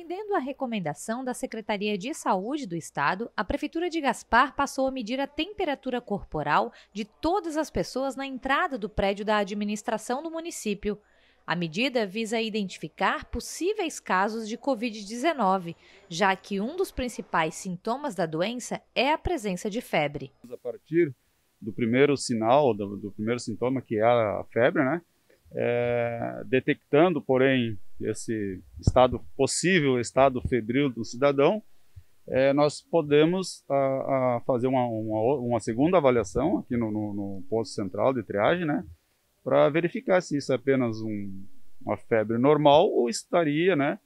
Atendendo à recomendação da Secretaria de Saúde do Estado, a Prefeitura de Gaspar passou a medir a temperatura corporal de todas as pessoas na entrada do prédio da administração do município. A medida visa identificar possíveis casos de Covid-19, já que um dos principais sintomas da doença é a presença de febre. A partir do primeiro sinal, do, do primeiro sintoma, que é a febre, né? É, detectando, porém, esse estado possível, estado febril do cidadão, é, nós podemos a, a fazer uma, uma, uma, segunda avaliação aqui no, no, no, posto central de triagem, né, para verificar se isso é apenas um, uma febre normal ou estaria, né,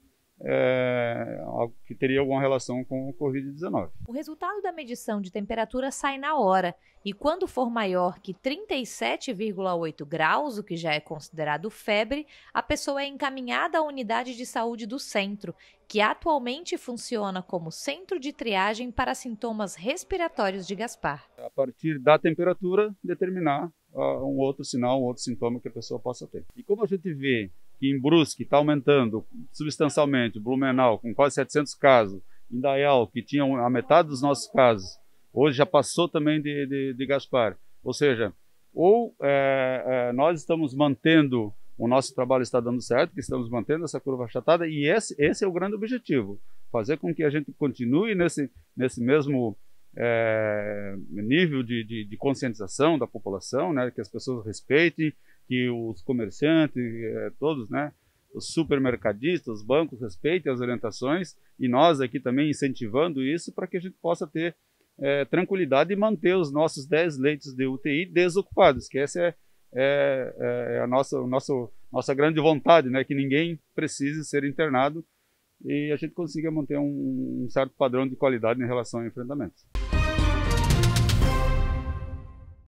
é, algo que teria alguma relação com o Covid-19. O resultado da medição de temperatura sai na hora e quando for maior que 37,8 graus, o que já é considerado febre, a pessoa é encaminhada à unidade de saúde do centro, que atualmente funciona como centro de triagem para sintomas respiratórios de Gaspar. A partir da temperatura, determinar uh, um outro sinal, um outro sintoma que a pessoa possa ter. E como a gente vê que em Brusque está aumentando substancialmente, Blumenau com quase 700 casos, Indaial, que tinha a metade dos nossos casos, hoje já passou também de, de, de Gaspar. Ou seja, ou é, é, nós estamos mantendo o nosso trabalho está dando certo, que estamos mantendo essa curva achatada, e esse, esse é o grande objetivo, fazer com que a gente continue nesse, nesse mesmo é, nível de, de, de, conscientização da população, né, que as pessoas respeitem, que os comerciantes, eh, todos, né? Os supermercadistas, os bancos respeitem as orientações e nós aqui também incentivando isso para que a gente possa ter é, tranquilidade e manter os nossos 10 leitos de UTI desocupados, que essa é, é, é, é a nossa, o nosso, nossa grande vontade, né? que ninguém precise ser internado e a gente consiga manter um, um certo padrão de qualidade em relação ao enfrentamento.